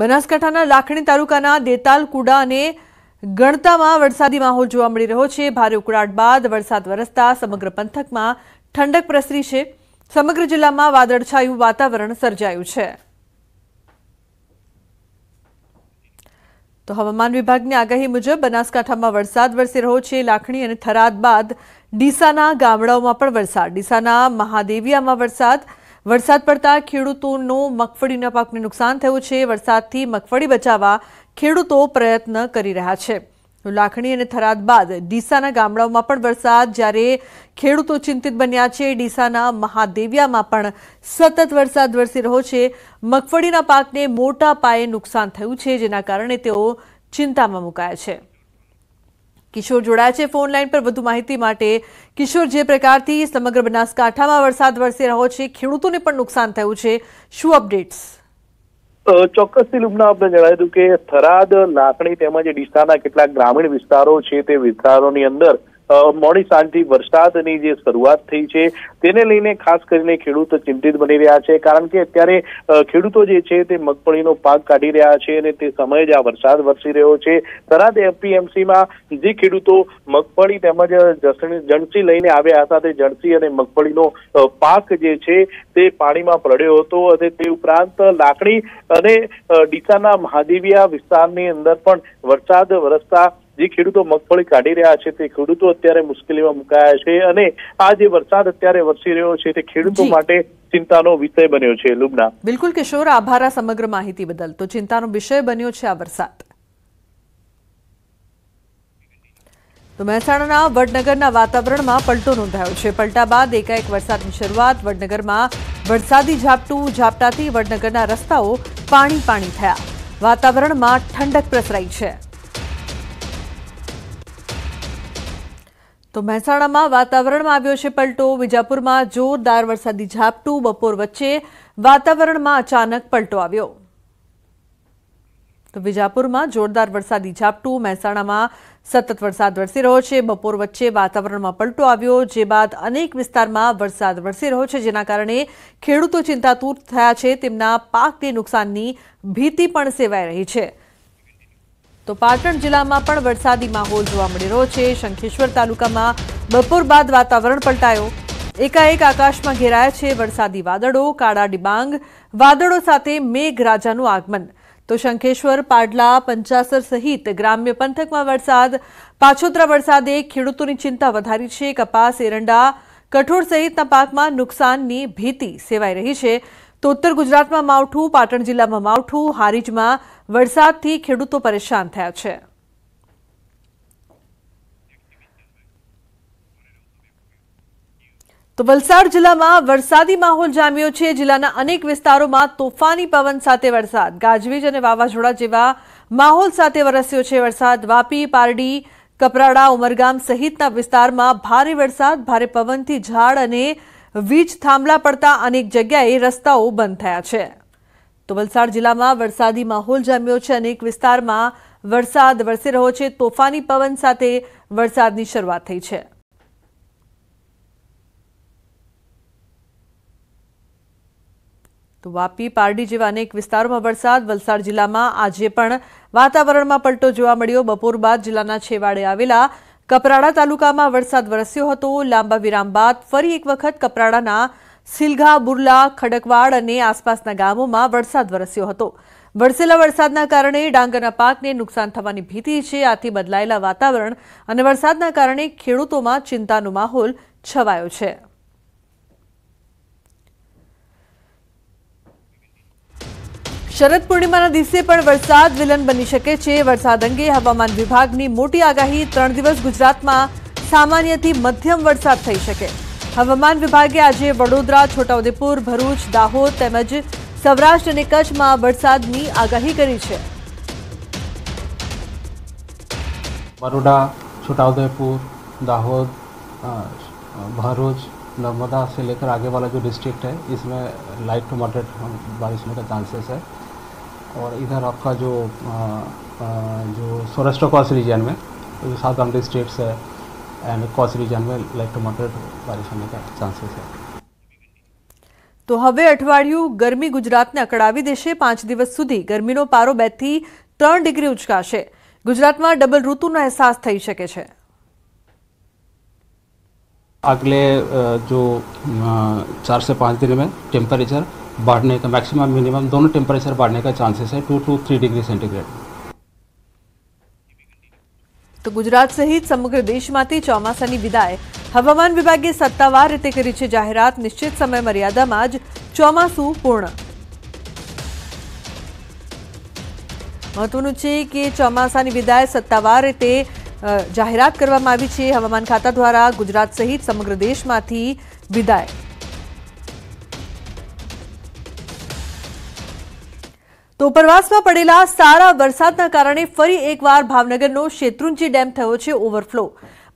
બનાસકાંઠાના લાખણી તાલુકાના દેતાલકુડા અને ગણતામાં વરસાદી માહોલ જોવા મળી રહ્યો છે ભારે ઉકળાટ બાદ વરસાદ વરસતા સમગ્ર પંથકમાં ઠંડક પ્રસરી છે સમગ્ર જિલ્લામાં વાદળછાયું વાતાવરણ સર્જાયું છે તો હવામાન વિભાગની આગાહી મુજબ બનાસકાંઠામાં વરસાદ વરસી રહ્યો છે લાખણી અને થરાદ બાદ ડીસાના ગામડાઓમાં પણ વરસાદ ડીસાના મહાદેવિયામાં વરસાદ વરસાદ પડતા ખેડૂતોનો મગફળીના પાકને નુકસાન થયું છે વરસાદથી મગફળી બચાવવા ખેડૂતો પ્રયત્ન કરી રહ્યા છે લાખણી અને થરાદ બાદ ડીસાના ગામડાઓમાં પણ વરસાદ જ્યારે ખેડૂતો ચિંતિત બન્યા છે ડીસાના મહાદેવિયામાં પણ સતત વરસાદ વરસી રહ્યો છે મગફળીના પાકને મોટા પાયે નુકસાન થયું છે જેના કારણે તેઓ ચિંતામાં મુકાયા છે કિશોર જોડાયા છે ફોન લાઈન પર વધુ માહિતી માટે કિશોર જે પ્રકારથી સમગ્ર બનાસકાંઠામાં વરસાદ વરસી રહ્યો છે ખેડૂતોને પણ નુકસાન થયું છે શું અપડેટ્સ ચોક્કસ લુમના આપણે જણાવી દઉં કે થરાદ લાકડી તેમજ ડીસાના કેટલાક ગ્રામીણ વિસ્તારો છે તે વિસ્તારોની અંદર મોડી સાંજથી વરસાદની જે શરૂઆત થઈ છે તેને લઈને ખાસ કરીને ખેડૂતો ચિંતિત બની રહ્યા છે કારણ કે અત્યારે ખેડૂતો જે છે તે મગફળીનો પાક કાઢી રહ્યા છે અને તે સમયે જ આ વરસાદ વરસી રહ્યો છે તરાદ એપીએમસીમાં જે ખેડૂતો મગફળી તેમજ જણસી લઈને આવ્યા હતા તે જણસી અને મગફળીનો પાક જે છે તે પાણીમાં પડ્યો હતો અને તે ઉપરાંત લાકડી અને ડીસાના મહાદેવિયા વિસ્તારની અંદર પણ વરસાદ વરસતા જે ખેડૂતો મગફળી કાઢી રહ્યા છે તે ખેડૂતો અત્યારે મુશ્કેલીમાં મુકાયા છે અને આ જે વરસાદ અત્યારે વરસી રહ્યો છે તે ખેડૂતો માટે ચિંતાનો વિષય બન્યો છે લુબના બિલકુલ કિશોર આભાર સમગ્ર માહિતી બદલ તો ચિંતાનો વિષય બન્યો છે આ વરસાદ તો મહેસાણાના વડનગરના વાતાવરણમાં પલટો નોંધાયો છે પલટા બાદ એકાએક વરસાદની શરૂઆત વડનગરમાં વરસાદી ઝાપટું ઝાપટાથી વડનગરના રસ્તાઓ પાણી પાણી થયા વાતાવરણમાં ઠંડક પ્રસરાઈ છે તો મહેસાણામાં વાતાવરણમાં આવ્યો છે પલટો વિજાપુરમાં જોરદાર વરસાદી ઝાપટું બપોર વચ્ચે વાતાવરણમાં અચાનક પલટો આવ્યો તો વિજાપુરમાં જોરદાર વરસાદી ઝાપટું મહેસાણામાં સતત વરસાદ વરસી રહ્યો છે બપોર વચ્ચે વાતાવરણમાં પલટો આવ્યો જે બાદ અનેક વિસ્તારમાં વરસાદ વરસી રહ્યો છે જેના કારણે ખેડૂતો ચિંતાતુર થયા છે તેમના પાકને નુકસાનની ભીતિ પણ સેવાઈ રહી છે તો પાટણ જિલ્લામાં પણ વરસાદી માહોલ જોવા મળી રહ્યો છે શંખેશ્વર તાલુકામાં બપોર બાદ વાતાવરણ પલટાયો એકાએક આકાશમાં ઘેરાયા છે વરસાદી વાદળો કાળા ડિબાંગ વાદળો સાથે મેઘરાજાનું આગમન તો શંખેશ્વર પાડલા પંચાસર સહિત ગ્રામ્ય પંથકમાં વરસાદ પાછોતરા વરસાદે ખેડૂતોની ચિંતા વધારી છે કપાસ એરંડા કઠોળ સહિતના પાકમાં નુકસાનની ભીતિ સેવાઈ રહી છે તો ઉત્તર ગુજરાતમાં માવઠું પાટણ જિલ્લામાં માવઠું હારીજમાં વરસાદથી ખેડૂતો પરેશાન થયા છે તો વલસાડ જિલ્લામાં વરસાદી માહોલ જામ્યો છે જિલ્લાના અનેક વિસ્તારોમાં તોફાની પવન સાથે વરસાદ ગાજવીજ અને વાવાઝોડા જેવા માહોલ સાથે વરસ્યો છે વરસાદ વાપી પારડી કપરાડા ઉમરગામ સહિતના વિસ્તારમાં ભારે વરસાદ ભારે પવનથી ઝાડ અને વીજ થાંભલા પડતા અનેક જગ્યાએ રસ્તાઓ બંધ થયા છે તો વલસાડ જિલ્લામાં વરસાદી માહોલ જામ્યો છે અનેક વિસ્તારમાં વરસાદ વરસી રહ્યો છે તોફાની પવન સાથે વરસાદની શરૂઆત થઈ છે તો વાપી પારડી જેવા અનેક વિસ્તારોમાં વરસાદ વલસાડ જિલ્લામાં આજે પણ વાતાવરણમાં પલટો જોવા મળ્યો બપોર બાદ જિલ્લાના છેવાડે આવેલા કપરાડા તાલુકામાં વરસાદ વરસ્યો હતો લાંબા વિરામ બાદ ફરી એક વખત કપરાડાના સિલઘા બુરલા ખડકવાડ અને આસપાસના ગામોમાં વરસાદ વરસ્યો હતો વરસેલા વરસાદના કારણે ડાંગરના પાકને નુકસાન થવાની ભીતિ છે આથી બદલાયેલા વાતાવરણ અને વરસાદના કારણે ખેડૂતોમાં ચિંતાનો માહોલ છવાયો છે શરદ પૂર્ણિમાના દિવસે પણ વરસાદ વિલન બની શકે છે વરસાદ અંગે હવામાન વિભાગની મોટી આગાહી ત્રણ દિવસ ગુજરાતમાં સામાન્યથી મધ્યમ વરસાદ થઈ શકે હવામાન વિભાગે આજે વડોદરા છોટાઉદેપુર ભરૂચ દાહોદ તેમજ સૌરાષ્ટ્ર અને કચ્છમાં વરસાદની આગાહી કરી છે બરોડા છોટાઉદેપુર દાહોદ ભરૂચ नर्मदा से लेकर आगे वाला जो डिस्ट्रिक्ट है इसमें लाइट टू मॉडरेट बारिश होने का चांसेस है और इधर आपका जो आ, आ, जो सौराष्ट्र कॉस रीजन में जो साउथ बॉम्बे स्टेट्स है एंड कॉस रीजन में लाइट टू मॉडरेट बारिश होने का चांसेस है તો હવે અઠવાડિયું ગરમી ગુજરાતને અકળાવી દેશે પાંચ દિવસ સુધી ગરમીનો પારો બેથી ત્રણ ડિગ્રી ઉચકાશે ગુજરાતમાં ડબલ ઋતુનો અહેસાસ થઈ શકે છે अगले जो चार से पाँच दिन में टेम्परेचर बढ़ने का मैक्सिमम मिनिमम दोनों टेम्परेचर बढ़ने का चांसेस है two two three degree centigrade तो गुजरात सहित समग्र देश में चौमा की विदाय हवामान विभागे सत्तावार रीते करी है जाहरात निश्चित समय मर्यादा में ज पूर्ण महत्व कि चौमा की विदाए सत्तावार रीते જાહેરાત કરવામાં આવી છે હવામાન ખાતા દ્વારા ગુજરાત સહિત સમગ્ર દેશમાંથી વિદાય તો ઉપરવાસમાં પડેલા સારા વરસાદના કારણે ફરી એકવાર ભાવનગરનો શેત્રુંજી ડેમ થયો છે ઓવરફ્લો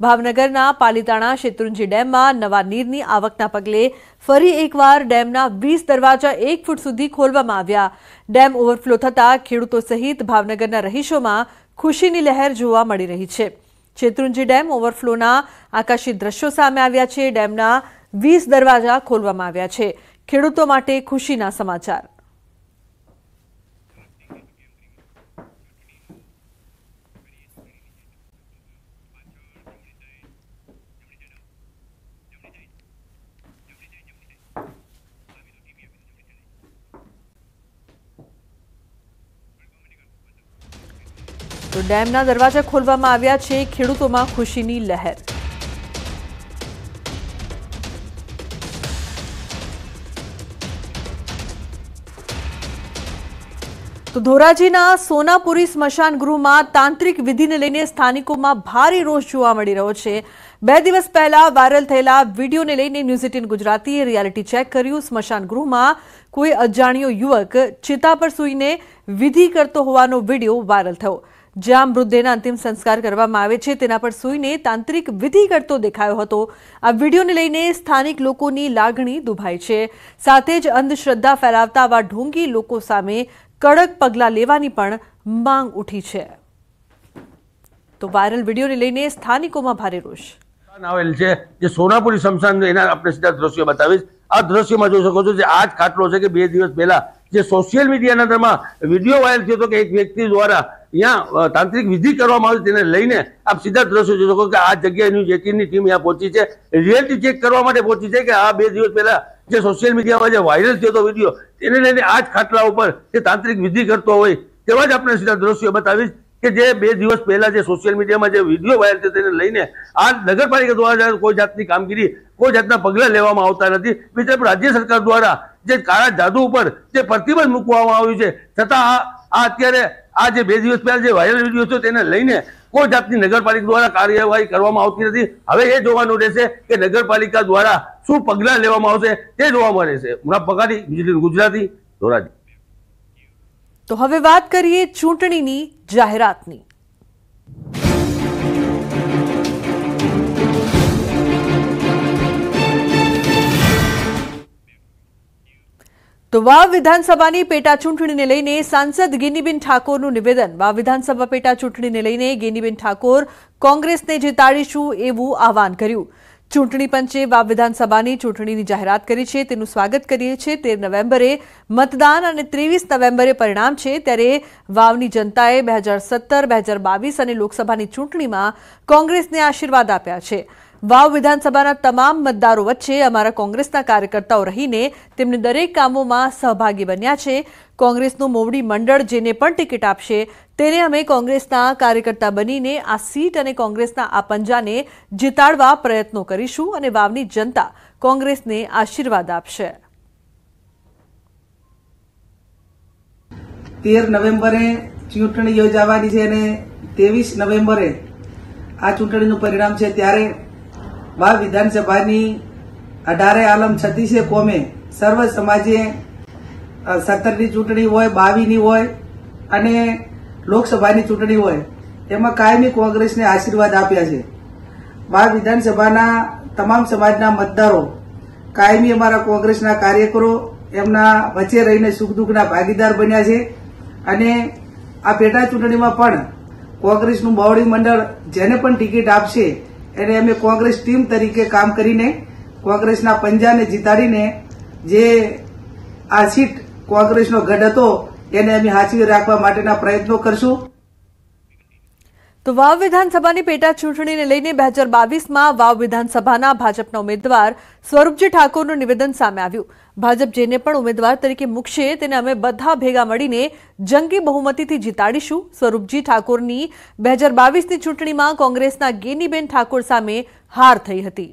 ભાવનગરના પાલીતાણા શેત્રુંજી ડેમમાં નવા નીરની આવકના પગલે ફરી એકવાર ડેમના વીસ દરવાજા એક ફૂટ સુધી ખોલવામાં આવ્યા ડેમ ઓવરફ્લો થતાં ખેડૂતો સહિત ભાવનગરના રહીશોમાં ખુશીની લહેર જોવા મળી રહી છે શેત્રુંજી ડેમ ઓવરફ્લોના આકાશી દ્રશ્યો સામે આવ્યા છે ડેમના વીસ દરવાજા ખોલવામાં આવ્યા છે ખેડૂતો માટે ખુશીના સમાચાર તો ડેમના દરવાજા ખોલવામાં આવ્યા છે ખેડૂતોમાં ખુશીની લહેર તો ધોરાજીના સોનાપુરી સ્મશાન ગૃહમાં તાંત્રિક વિધિને લઈને સ્થાનિકોમાં ભારે રોષ જોવા મળી રહ્યો છે બે દિવસ પહેલા વાયરલ થયેલા વિડીયોને લઈને ન્યૂઝ એટીન ગુજરાતીએ રિયાલિટી ચેક કર્યું સ્મશાન ગૃહમાં કોઈ અજાણ્યો યુવક ચિતા પર સુઈને વિધિ કરતો હોવાનો વિડીયો વાયરલ થયો જ્યાં મૃતદેહના અંતિમ સંસ્કાર કરવામાં આવે છે તેના પર સૂઈને તાંત્રિક વિધિ કરતો દેખાયો હતો આ વિડીયોને લઈને સ્થાનિક લોકોની લાગણી દુભાઈ છે સાથે જ અંધશ્રદ્ધા ફેલાવતા આવા ઢોંગી લોકો સામે કડક પગલાં લેવાની પણ માંગ ઉઠી છે તો વાયરલ વિડીયોને લઈને સ્થાનિકોમાં ભારે રોષ આવેલ છે જે સોનાપુરી શમશાન એના આપણે સીધા દ્રશ્યો બતાવીશ આ દ્રશ્યમાં જોઈ શકો છો જે આ જ ખાટલો છે કે બે દિવસ પહેલા જે સોશિયલ મીડિયાના અંદરમાં વિડીયો વાયરલ થયો હતો કે એક વ્યક્તિ દ્વારા અહીંયા તાંત્રિક વિધિ કરવામાં આવી તેને લઈને આપ સીધા દ્રશ્યો જોઈ શકો કે આ જગ્યાએની જેકીની ટીમ અહીંયા પહોંચી છે રિયલિટી ચેક કરવા માટે પહોંચી છે કે આ બે દિવસ પહેલા જે સોશિયલ મીડિયામાં જે વાયરલ થયો હતો વિડીયો તેને લઈને આ જ ખાટલા ઉપર જે તાંત્રિક વિધિ કરતો હોય તેવા જ આપણે સીધા દ્રશ્યો બતાવીશ કે જે બે દિવસ પહેલા જે સોશિયલ મીડિયામાં જે વિડીયો વાયરલ છે તેને લઈને આ નગરપાલિકા દ્વારા કોઈ જાતની કામગીરી કોઈ જાતના પગલાં લેવામાં આવતા નથી બીજા રાજ્ય સરકાર દ્વારા જે કાળા જાદુ ઉપર જે પ્રતિબંધ મૂકવામાં આવ્યું છે છતાં આ અત્યારે આ જે બે દિવસ પહેલા જે વાયરલ વિડીયો છે તેને લઈને કોઈ જાતની નગરપાલિકા દ્વારા કાર્યવાહી કરવામાં આવતી નથી હવે એ જોવાનું રહેશે કે નગરપાલિકા દ્વારા શું પગલાં લેવામાં આવશે તે જોવા મળે છે મુરાફ પગારી ગુજરાતી ધોરાજી તો હવે વાત કરીએ ચૂંટણીની જાહેરાતની તો વાવ વિધાનસભાની પેટા ચૂંટણીને લઈને સાંસદ ગિનીબેન ઠાકોરનું નિવેદન વાવ વિધાનસભા પેટા ચૂંટણીને લઈને ગિનીબેન ઠાકોર કોંગ્રેસને જીતાડીશું એવું આહવાન કર્યું ચૂંટણી પંચે વાવ વિધાનસભાની ચૂંટણીની જાહેરાત કરી છે તેનું સ્વાગત કરીએ છીએ તેર નવેમ્બરે મતદાન અને ત્રેવીસ નવેમ્બરે પરિણામ છે ત્યારે વાવની જનતાએ બે હજાર સત્તર બે હજાર બાવીસ અને લોકસભાની ચૂંટણીમાં કોંગ્રેસને આશીર્વાદ આપ્યા છે વાવ વિધાનસભાના તમામ મતદારો વચ્ચે અમારા કોંગ્રેસના કાર્યકર્તાઓ રહીને તેમને દરેક કામોમાં સહભાગી બન્યા છે કોંગ્રેસનું મોવડી મંડળ જેને પણ ટિકિટ આપશે તેને અમે કોંગ્રેસના કાર્યકર્તા બનીને આ સીટ અને કોંગ્રેસના આ પંજાને જીતાડવા પ્રયત્નો કરીશું અને વાવની જનતા કોંગ્રેસને આશીર્વાદ આપશે તેર નવેમ્બરે ચૂંટણી યોજાવાની છે અને ત્રેવીસ નવેમ્બરે આ ચૂંટણીનું પરિણામ છે ત્યારે બા વિધાનસભાની અઢારે આલમ છત્રીસે કોમે સર્વ સમાજે સત્તરની ચૂંટણી હોય બાવીની હોય અને લોકસભાની ચૂંટણી હોય તેમાં કાયમી કોંગ્રેસને આશીર્વાદ આપ્યા છે બા વિધાનસભાના તમામ સમાજના મતદારો કાયમી અમારા કોંગ્રેસના કાર્યકરો એમના વચ્ચે રહીને સુખ દુઃખના ભાગીદાર બન્યા છે અને આ પેટા ચૂંટણીમાં પણ કોંગ્રેસનું બાવળી મંડળ જેને પણ ટિકિટ આપશે એને અમે કોંગ્રેસ ટીમ તરીકે કામ કરીને કોંગ્રેસના પંજાને જીતાડીને જે આ સીટ કોંગ્રેસનો ગઢ હતો એને અમે હાજરી રાખવા માટેના પ્રયત્નો કરશું તો વાવ વિધાનસભાની પેટા ચૂંટણીને લઈને બે હજાર બાવીસમાં વાવ વિધાનસભાના ભાજપના ઉમેદવાર સ્વરૂપજી ઠાકોરનું નિવેદન સામે આવ્યું ભાજપ જેને પણ ઉમેદવાર તરીકે મૂકશે તેને અમે બધા ભેગા મળીને જંગી બહુમતીથી જીતાડીશું સ્વરૂપજી ઠાકોરની બે હજાર બાવીસની ચૂંટણીમાં કોંગ્રેસના ગેનીબેન ઠાકોર સામે હાર થઈ હતી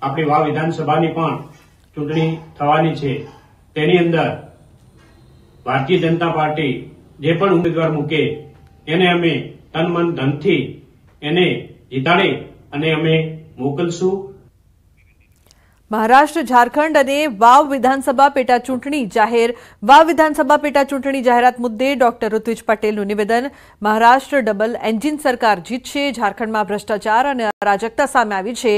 આપણી વાવ વિધાનસભાની પણ ચૂંટણી થવાની છે તેની અંદર ભારતીય જનતા પાર્ટી જે પણ ઉમેદવાર મૂકે એને અમે તન મન ધનથી એને જીતાડે અને અમે મોકલશું મહારાષ્ટ્ર ઝારખંડ અને વાવ વિધાનસભા પેટા ચૂંટણી જાહેર વાવ વિધાનસભા પેટા ચૂંટણી જાહેરાત મુદ્દે ડોક્ટર ઋત્વિજ પટેલનું નિવેદન મહારાષ્ટ્ર ડબલ એન્જિન સરકાર જીતશે ઝારખંડમાં ભ્રષ્ટાચાર અને અરાજકતા સામે આવી છે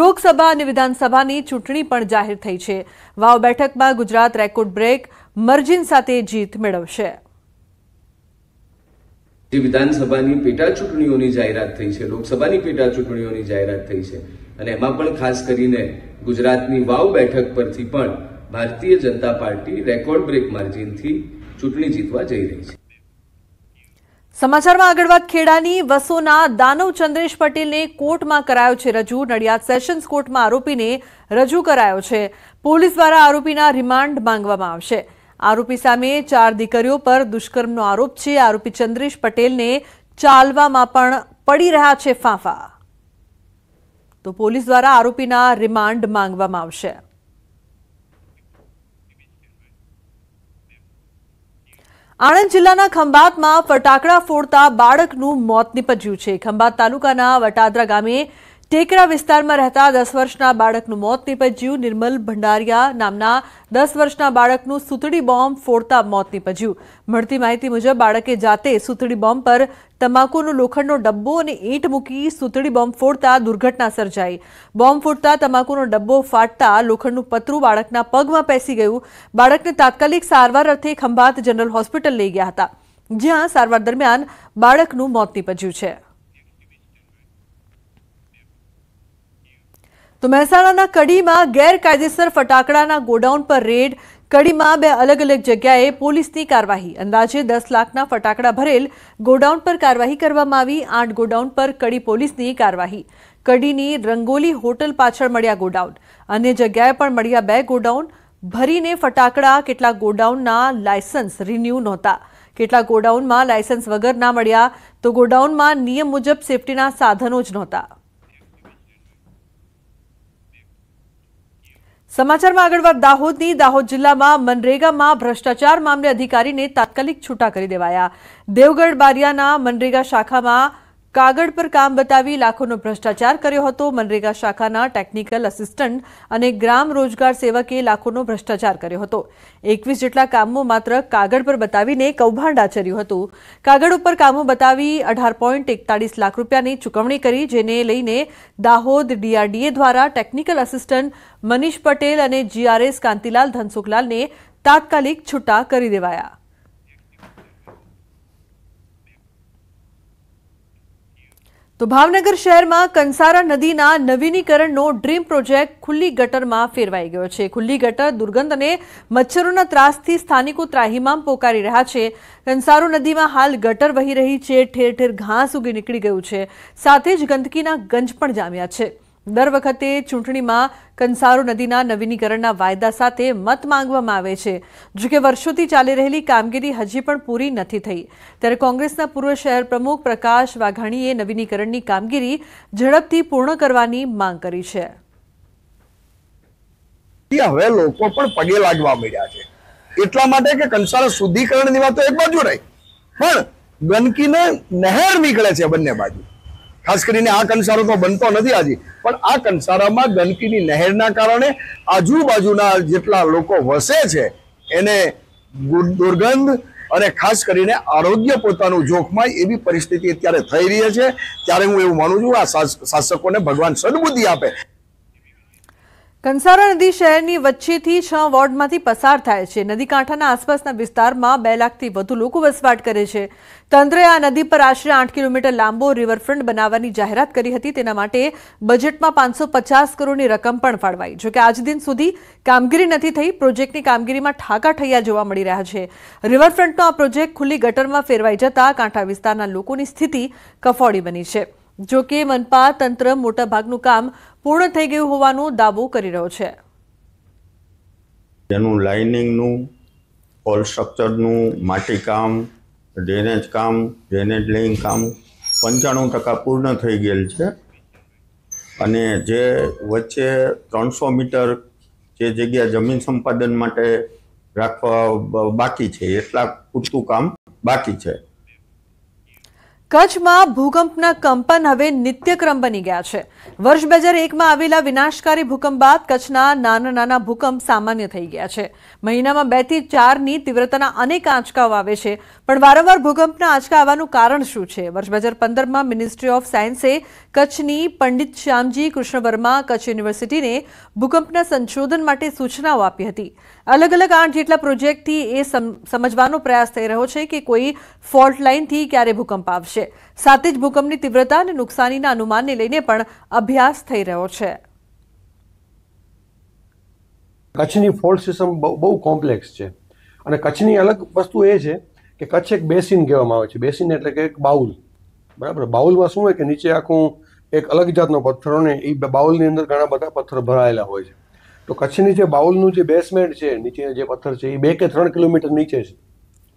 લોકસભા અને વિધાનસભાની ચૂંટણી પણ જાહેર થઈ છે વાવ બેઠકમાં ગુજરાત રેકોર્ડ બ્રેક મર્જિન સાથે જીત મેળવશે જે વિધાનસભાની પેટા ચૂંટણીઓની જાહેરાત થઈ છે લોકસભાની પેટા ચૂંટણીઓની જાહેરાત થઈ છે અને એમાં પણ ખાસ કરીને ગુજરાતની વાવ બેઠક પરથી પણ ભારતીય જનતા પાર્ટી રેકોર્ડ બ્રેક માર્જિનથી ચૂંટણી જીતવા જઈ રહી છે સમાચારમાં આગળ વાત ખેડાની વસોના દાનવ ચંદ્રેશ પટેલને કોર્ટમાં કરાયો છે રજૂ નડિયાદ સેશન્સ કોર્ટમાં આરોપીને રજૂ કરાયો છે પોલીસ દ્વારા આરોપીના રિમાન્ડ માંગવામાં આવશે આરોપી સામે ચાર દીકરીઓ પર દુષ્કર્મનો આરોપ છે આરોપી ચંદ્રેશ પટેલને ચાલવામાં પણ પડી રહ્યા છે ફાંફા તો પોલીસ દ્વારા આરોપીના રિમાન્ડ માંગવામાં આવશે આણંદ જિલ્લાના ખંભાતમાં ફટાકડા ફોડતા બાળકનું મોત નિપજ્યું છે ખંભાત તાલુકાના વટાદરા ગામે ટેકરા વિસ્તારમાં રહેતા દસ વર્ષના બાળકનું મોત નીપજ્યું નિર્મલ ભંડારિયા નામના દસ વર્ષના બાળકનું સુતડી બોમ્બ ફોડતા મોત નીપજ્યું મળતી માહિતી મુજબ બાળકે જાતે સુતડી બોમ્બ પર તમાકુનો લોખંડનો ડબ્બો અને ઈંટ મૂકી સુતડી બોમ્બ ફોડતા દુર્ઘટના સર્જાઈ બોમ્બ ફોડતા તમાકુનો ડબ્બો ફાટતા લોખંડનું પતરું બાળકના પગમાં પેસી ગયું બાળકને તાત્કાલિક સારવાર અર્થે ખંભાત જનરલ હોસ્પિટલ લઈ ગયા હતા જ્યાં સારવાર દરમિયાન બાળકનું મોત નીપજ્યું છે તો મહેસાણાના કડીમાં ગેરકાયદેસર ફટાકડાના ગોડાઉન પર રેડ કડીમાં બે અલગ અલગ જગ્યાએ પોલીસની કાર્યવાહી અંદાજે દસ લાખના ફટાકડા ભરેલ ગોડાઉન પર કાર્યવાહી કરવામાં આવી આઠ ગોડાઉન પર કડી પોલીસની કાર્યવાહી કડીની રંગોલી હોટલ પાછળ મળ્યા ગોડાઉન અન્ય જગ્યાએ પણ મળ્યા બે ગોડાઉન ભરીને ફટાકડા કેટલાક ગોડાઉનના લાયસન્સ રિન્યૂ નહોતા કેટલાક ગોડાઉનમાં લાયસન્સ વગર ના મળ્યા તો ગોડાઉનમાં નિયમ મુજબ સેફટીના સાધનો જ નહોતા સમાચારમાં આગળ દાહોદની દાહોદ જિલ્લામાં મનરેગામાં ભ્રષ્ટાચાર મામલે અધિકારીને તાત્કાલિક છૂટા કરી દેવાયા દેવગઢ બારિયાના મનરેગા શાખામાં કાગળ પર કામ બતાવી લાખોનો ભ્રષ્ટાચાર કર્યો હતો મનરેગા શાખાના ટેકનિકલ આસિસ્ટન્ટ અને ગ્રામ રોજગાર સેવકે લાખોનો ભ્રષ્ટાચાર કર્યો હતો એકવીસ જેટલા કામો માત્ર કાગળ પર બતાવીને કૌભાંડ આચર્યું હતું કાગળ ઉપર કામો બતાવી અઢાર પોઈન્ટ એકતાળીસ લાખ રૂપિયાની ચૂકવણી કરી જેને લઈને દાહોદ ડીઆરડીએ દ્વારા ટેકનિકલ આસિસ્ટન્ટ મનીષ પટેલ અને જીઆરએસ કાંતિલાલ ધનસુખલાલને તાત્કાલિક છૂટા કરી દેવાયા તો ભાવનગર શહેરમાં કંસારા નદીના નવીનીકરણનો ડ્રીમ પ્રોજેક્ટ ખુલ્લી ગટરમાં ફેરવાઈ ગયો છે ખુલ્લી ગટર દુર્ગંધ અને મચ્છરોના ત્રાસથી સ્થાનિકો ત્રાહિમામ પોકારી રહ્યા છે કંસારો નદીમાં હાલ ગટર વહી રહી છે ઠેર ઠેર ઘાસ ઉગી નીકળી ગયું છે સાથે જ ગંદકીના ગંજ પણ જામ્યા છે દર વખતે ચૂંટણીમાં કંસારો નદીના નવીનીકરણના વાયદા સાથે મત માંગવામાં આવે છે જોકે વર્ષોથી ચાલી રહેલી કામગીરી હજી પણ પૂરી નથી થઈ ત્યારે કોંગ્રેસના પૂર્વ શહેર પ્રમુખ પ્રકાશ વાઘાણીએ નવીનીકરણની કામગીરી ઝડપથી પૂર્ણ કરવાની માંગ કરી છે હવે લોકો પણ પગે લાગવા મળ્યા છે એટલા માટે કે કંસારો શુદ્ધિકરણની વાત એક બાજુ રહી પણ ગંદકીને નહેર નીકળે છે બંને બાજુ ખાસ કરીને આ કંસારો તો બનતો નથી આજે પણ આ કંસારામાં ગંદકીની નહેરના કારણે આજુબાજુના જેટલા લોકો વસે છે એને દુર્ગંધ અને ખાસ કરીને આરોગ્ય પોતાનું જોખમાય એવી પરિસ્થિતિ અત્યારે થઈ રહી છે ત્યારે હું એવું માનું છું આ શાસકોને ભગવાન સદબુદ્ધિ આપે કંસારા નદી શહેરની વચ્ચેથી છ વોર્ડમાંથી પસાર થાય છે નદી કાંઠાના આસપાસના વિસ્તારમાં બે લાખથી વધુ લોકો વસવાટ કરે છે તંત્રે આ નદી પર આશરે આઠ કિલોમીટર લાંબો રિવરફ્રન્ટ બનાવવાની જાહેરાત કરી હતી તેના માટે બજેટમાં પાંચસો પચાસ કરોડની રકમ પણ ફાળવાઈ જોકે આજ દિન સુધી કામગીરી નથી થઈ પ્રોજેક્ટની કામગીરીમાં ઠાકા ઠૈયા જોવા મળી રહ્યા છે રિવરફ્રન્ટનો આ પ્રોજેક્ટ ખુલ્લી ગટરમાં ફેરવાઈ જતા કાંઠા વિસ્તારના લોકોની સ્થિતિ કફોડી બની છે જોકે મનપા તંત્ર મોટાભાગનું કામ પૂર્ણ થઈ ગયું હોવાનું દાવો કરી રહ્યો છે જેનું લાઇનિંગનું ઓલ સ્ટ્રક્ચરનું માટીકામ ડ્રેનેજ કામ ડ્રેનેજ લેઇંગ કામ પંચાણું ટકા પૂર્ણ થઈ ગયેલ છે અને જે વચ્ચે ત્રણસો મીટર જે જગ્યા જમીન સંપાદન માટે રાખવા બાકી છે એટલા પૂરતું કામ બાકી છે કચ્છમાં ભૂકંપના કંપન હવે નિત્યક્રમ બની ગયા છે વર્ષ બે હજાર એકમાં આવેલા વિનાશકારી ભૂકંપ બાદ કચ્છના નાના નાના ભૂકંપ સામાન્ય થઈ ગયા છે મહિનામાં બે થી ચારની તીવ્રતાના અનેક આંચકાઓ આવે છે પણ વારંવાર ભૂકંપના આંચકા આવવાનું કારણ શું છે વર્ષ બે હજાર પંદરમાં મિનિસ્ટ્રી ઓફ સાયન્સે કચ્છની પંડિત શ્યામજી કૃષ્ણ વર્મા કચ્છ યુનિવર્સિટીને ભૂકંપના સંશોધન માટે સૂચનાઓ આપી હતી અલગ અલગ આઠ જેટલા પ્રોજેક્ટથી એ સમજવાનો પ્રયાસ થઈ રહ્યો છે કે કોઈ ફોલ્ટ લાઇનથી ક્યારે ભૂકંપ આવશે છે સાથે જ ભૂકંપની તીવ્રતા અને નુકસાનીના અનુમાનને લઈને પણ અભ્યાસ થઈ રહ્યો છે કચ્છની ફોલ્ટ સિસ્ટમ બહુ કોમ્પ્લેક્સ છે અને કચ્છની અલગ વસ્તુ એ છે કે કચ્છ એક બેસિન કહેવામાં આવે છે બેસિન એટલે કે એક બાઉલ બરાબર બાઉલમાં શું હોય કે નીચે આખું એક અલગ જાતનો પથ્થરો ને એ બાઉલની અંદર ઘણા બધા પથ્થર ભરાયેલા હોય છે તો કચ્છની જે બાઉલનું જે બેસમેન્ટ છે નીચે જે પથ્થર છે એ બે કે ત્રણ કિલોમીટર નીચે છે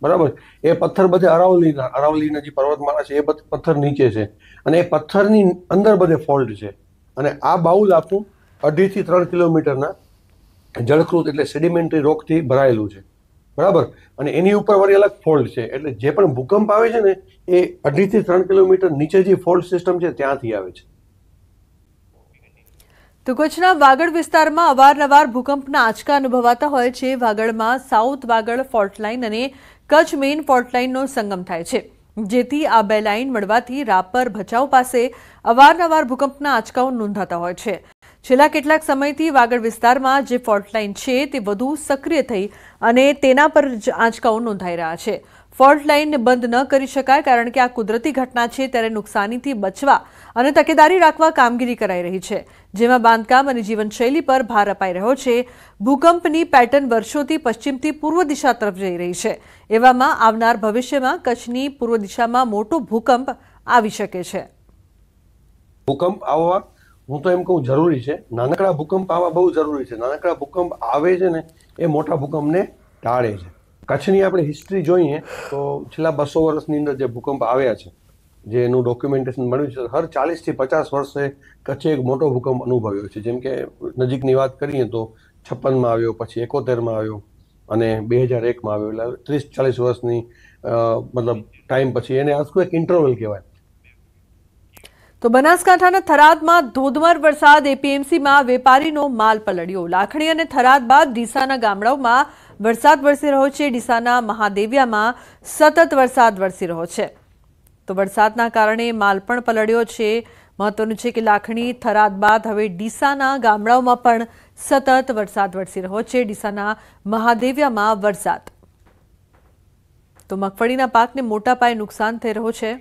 બરાબર એ પથ્થર બધે અરાવલીના અરાવલીના જે પર્વતમાળા છે એ પથ્થર નીચે છે અને એ પથ્થરની અંદર બધે ફોલ્ટ છે અને આ બાઉલ આપણું અઢીથી ત્રણ કિલોમીટરના જળકૃત એટલે સેડિમેન્ટરી રોગથી ભરાયેલું છે બરાબર અને એની ઉપર વળી અલગ ફોલ્ટ છે એટલે જે પણ ભૂકંપ આવે છે ને એ અઢીથી ત્રણ કિલોમીટર નીચે જે ફોલ્ટ સિસ્ટમ છે ત્યાંથી આવે છે તો કચ્છના વાગડ વિસ્તારમાં અવારનવાર ભૂકંપના આંચકા અનુભવાતા હોય છે વાગડમાં સાઉથ વાગડ ફોલ્ટ લાઇન અને કચ્છ મેઇન ફોલ્ટલાઇનનો સંગમ થાય છે જેથી આ બે લાઇન મળવાથી રાપર ભચાઉ પાસે અવારનવાર ભૂકંપના આંચકાઓ નોંધાતા હોય છે છેલ્લા કેટલાક સમયથી વાગડ વિસ્તારમાં જે ફોલ્ટલાઇન છે તે વધુ સક્રિય થઈ અને તેના પર જ આંચકાઓ નોંધાઈ રહ્યા છે ફોલ્ટ લાઇન બંધ ન કરી શકાય કારણ કે આ કુદરતી ઘટના છે ત્યારે નુકસાનીથી બચવા અને તકેદારી રાખવા કામગીરી કરાઈ રહી છે જેમાં બાંધકામ અને જીવનશૈલી પર ભાર અપાઈ રહ્યો છે ભૂકંપની પેટર્ન વર્ષોથી પશ્ચિમથી પૂર્વ દિશા તરફ જઈ રહી છે એવામાં આવનાર ભવિષ્યમાં કચ્છની પૂર્વ દિશામાં મોટો ભૂકંપ આવી શકે છે ભૂકંપ આવવા હું તો એમ કહું જરૂરી છે નાનકડા ભૂકંપ આવવા બહુ જરૂરી છે નાનકડા ભૂકંપ આવે છે ને એ મોટા ભૂકંપને ટાળે છે કચ્છની આપણે હિસ્ટ્રી જોઈએ તો છેલ્લા બસો વર્ષની અંદર જે ભૂકંપ આવ્યા છે જે એનું ડોક્યુમેન્ટેશન મળ્યું છે હર ચાલીસથી પચાસ વર્ષે કચ્છે એક મોટો ભૂકંપ અનુભવ્યો છે જેમ કે નજીકની વાત કરીએ તો છપ્પનમાં આવ્યો પછી એકોતેરમાં આવ્યો અને બે હજાર એકમાં આવ્યો એટલે ત્રીસ ચાલીસ વર્ષની મતલબ ટાઈમ પછી એને આખું એક ઇન્ટરવલ કહેવાય તો બનાસકાંઠાના થરાદમાં ધોધમાર વરસાદ એપીએમસીમાં વેપારીનો માલ પલળ્યો લાખણી અને થરાદ બાદ ડીસાના ગામડાઓમાં વરસાદ વરસી રહ્યો છે ડીસાના મહાદેવ્યામાં સતત વરસાદ વરસી રહ્યો છે તો વરસાદના કારણે માલ પણ પલળ્યો છે મહત્વનું છે કે લાખણી થરાદ બાદ હવે ડીસાના ગામડાઓમાં પણ સતત વરસાદ વરસી રહ્યો છે ડીસાના મહાદેવ્યામાં વરસાદ તો મગફળીના પાકને મોટા પાયે નુકસાન થઈ રહ્યો છે